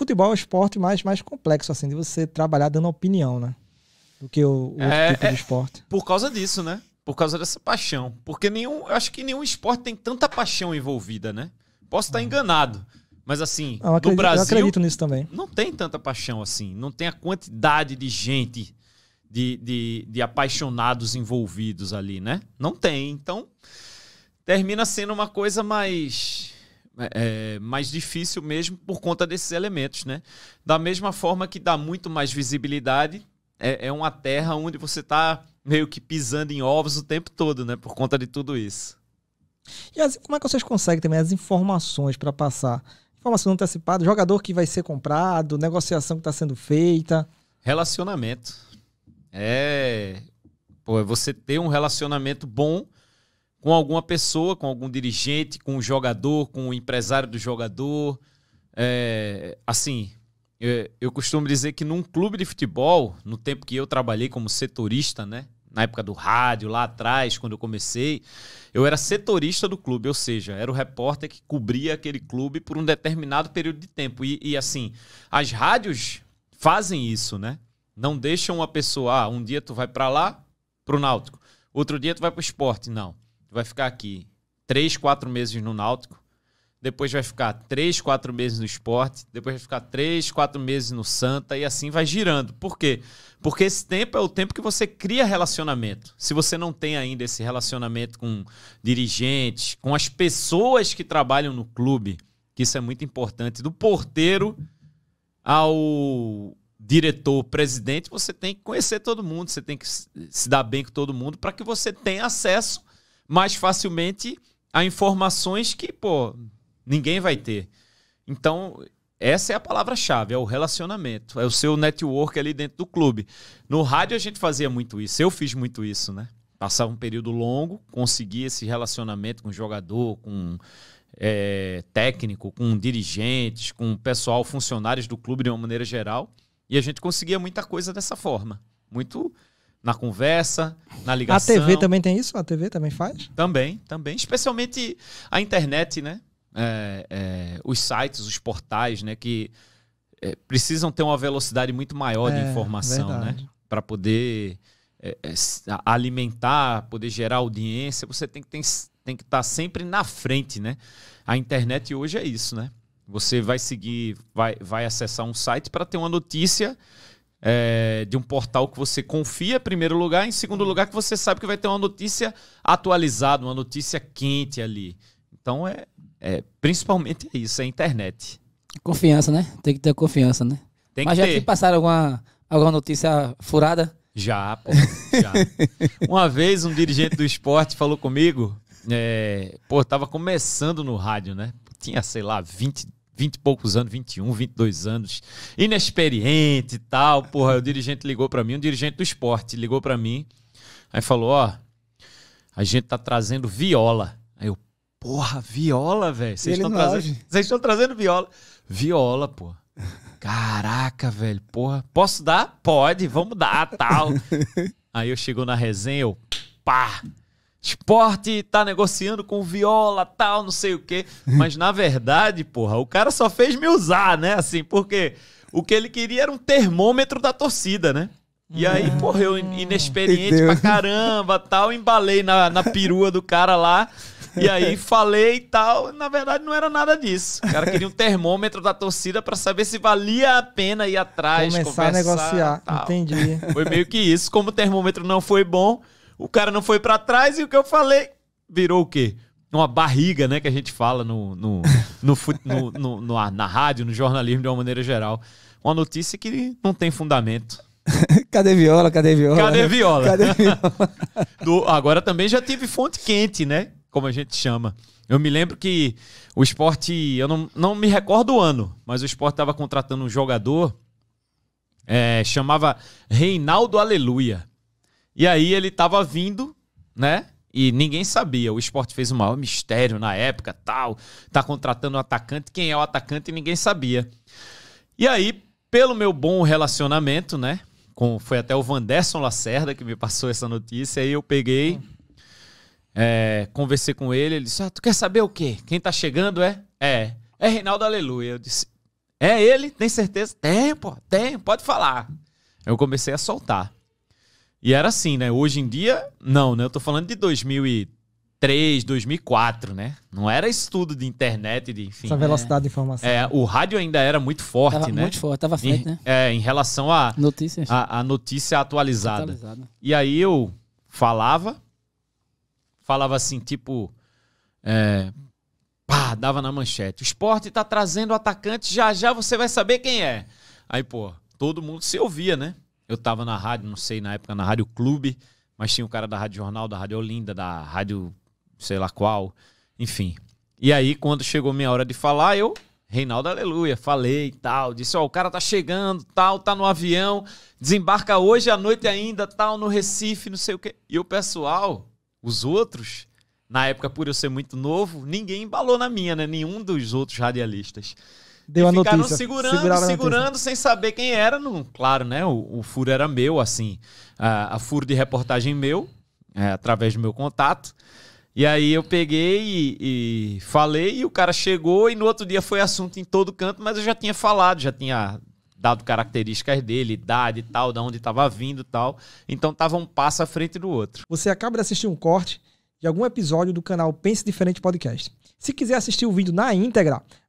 futebol é o esporte mais, mais complexo, assim, de você trabalhar dando opinião, né? Do que o, outro é, tipo de é. esporte. É por causa disso, né? Por causa dessa paixão. Porque nenhum. acho que nenhum esporte tem tanta paixão envolvida, né? Posso estar hum. enganado. Mas assim, não, ah, acredito, no Brasil. Eu acredito nisso também. Não tem tanta paixão assim. Não tem a quantidade de gente, de, de, de apaixonados envolvidos ali, né? Não tem. Então, termina sendo uma coisa mais é, é, mais difícil mesmo por conta desses elementos, né? Da mesma forma que dá muito mais visibilidade, é, é uma terra onde você está meio que pisando em ovos o tempo todo, né? Por conta de tudo isso. E como é que vocês conseguem também as informações para passar? Informação antecipada, jogador que vai ser comprado, negociação que está sendo feita. Relacionamento. É. Pô, é você ter um relacionamento bom com alguma pessoa, com algum dirigente, com o um jogador, com o um empresário do jogador. É, assim, eu, é, eu costumo dizer que num clube de futebol, no tempo que eu trabalhei como setorista, né? Na época do rádio, lá atrás, quando eu comecei, eu era setorista do clube, ou seja, era o repórter que cobria aquele clube por um determinado período de tempo. E, e assim, as rádios fazem isso, né? Não deixam uma pessoa, ah, um dia tu vai para lá, pro Náutico, outro dia tu vai pro esporte. Não vai ficar aqui três, quatro meses no Náutico, depois vai ficar três, quatro meses no esporte, depois vai ficar três, quatro meses no Santa e assim vai girando. Por quê? Porque esse tempo é o tempo que você cria relacionamento. Se você não tem ainda esse relacionamento com dirigentes, com as pessoas que trabalham no clube, que isso é muito importante, do porteiro ao diretor, presidente, você tem que conhecer todo mundo, você tem que se dar bem com todo mundo para que você tenha acesso mais facilmente a informações que, pô, ninguém vai ter. Então, essa é a palavra-chave, é o relacionamento, é o seu network ali dentro do clube. No rádio a gente fazia muito isso, eu fiz muito isso, né? Passava um período longo, conseguia esse relacionamento com jogador, com é, técnico, com dirigentes, com pessoal, funcionários do clube de uma maneira geral, e a gente conseguia muita coisa dessa forma. Muito na conversa, na ligação. A TV também tem isso? A TV também faz? Também, também. Especialmente a internet, né? É, é, os sites, os portais, né? Que é, precisam ter uma velocidade muito maior de é, informação, né? verdade. né? Para poder é, é, alimentar, poder gerar audiência, você tem que tem que estar tá sempre na frente, né? A internet hoje é isso, né? Você vai seguir, vai, vai acessar um site para ter uma notícia é, de um portal que você confia, em primeiro lugar, em segundo lugar, que você sabe que vai ter uma notícia atualizada, uma notícia quente ali. Então é, é principalmente é isso, é a internet. Confiança, né? Tem que ter confiança, né? Tem Mas já ter. te passaram alguma, alguma notícia furada? Já, pô. Já. uma vez um dirigente do esporte falou comigo, é, pô, tava começando no rádio, né? Tinha, sei lá, 20, 20 e poucos anos, 21, 22 anos, inexperiente e tal. Porra, o dirigente ligou para mim, um dirigente do esporte ligou para mim, aí falou: Ó, a gente tá trazendo viola. Aí eu, porra, viola, velho? Vocês estão trazendo, vocês trazendo viola? Viola, pô. Caraca, velho, porra. Posso dar? Pode, vamos dar, tal. Aí eu chegou na resenha, eu, pá, esporte tá negociando com viola, tal, não sei o quê. Mas na verdade, porra, o cara só fez me usar, né? Assim, porque o que ele queria era um termômetro da torcida, né? E aí, ah. porra, eu inexperiente pra caramba, tal, embalei na, na perua do cara lá. E aí falei e tal, na verdade não era nada disso. O cara queria um termômetro da torcida para saber se valia a pena ir atrás, começar a negociar. Tal. Entendi. Foi meio que isso, como o termômetro não foi bom, o cara não foi para trás e o que eu falei virou o quê? Uma barriga, né? Que a gente fala no, no, no, no, no, no na rádio, no jornalismo de uma maneira geral. Uma notícia que não tem fundamento. Cadê Viola? Cadê Viola? Cadê Viola? Cadê Viola? Do, agora também já tive fonte quente, né? Como a gente chama. Eu me lembro que o esporte, eu não, não me recordo o ano, mas o esporte estava contratando um jogador, é, chamava Reinaldo Aleluia. E aí ele tava vindo, né? E ninguém sabia. O esporte fez o maior mistério na época, tal. Tá contratando um atacante. Quem é o atacante? Ninguém sabia. E aí, pelo meu bom relacionamento, né? Com, foi até o Vanderson Lacerda que me passou essa notícia. Aí eu peguei, é, conversei com ele. Ele disse: ah, Tu quer saber o quê? Quem tá chegando é? É. É Reinaldo Aleluia. Eu disse: É ele? Tem certeza? Tem, pô, tem, pode falar. Eu comecei a soltar. E era assim, né? Hoje em dia, não, né? Eu tô falando de 2003, 2004, né? Não era estudo de internet, de enfim. Essa velocidade é. de informação. É, o rádio ainda era muito forte, tava né? Muito forte, tava feito, né? É, em relação a notícias, a, a notícia atualizada. atualizada. E aí eu falava, falava assim, tipo, é, pá, dava na manchete. O esporte tá trazendo atacante, já já você vai saber quem é. Aí, pô, todo mundo se ouvia, né? Eu tava na rádio, não sei, na época na Rádio Clube, mas tinha o um cara da Rádio Jornal, da Rádio Olinda, da Rádio sei lá qual, enfim. E aí, quando chegou minha hora de falar, eu, Reinaldo Aleluia, falei e tal, disse, ó, oh, o cara tá chegando, tal, tá no avião, desembarca hoje à noite ainda, tal, no Recife, não sei o quê. E o pessoal, os outros, na época, por eu ser muito novo, ninguém embalou na minha, né? Nenhum dos outros radialistas deu e a ficaram segurando, segurando, sem saber quem era. Não, claro, né? O, o furo era meu, assim. A, a furo de reportagem meu, é, através do meu contato. E aí eu peguei e, e, falei, e o cara chegou, e no outro dia foi assunto em todo canto, mas eu já tinha falado, já tinha dado características dele, idade e tal, de onde estava vindo e tal. Então tava um passo à frente do outro. Você acaba de assistir um corte de algum episódio do canal Pense Diferente Podcast. Se quiser assistir o vídeo na íntegra,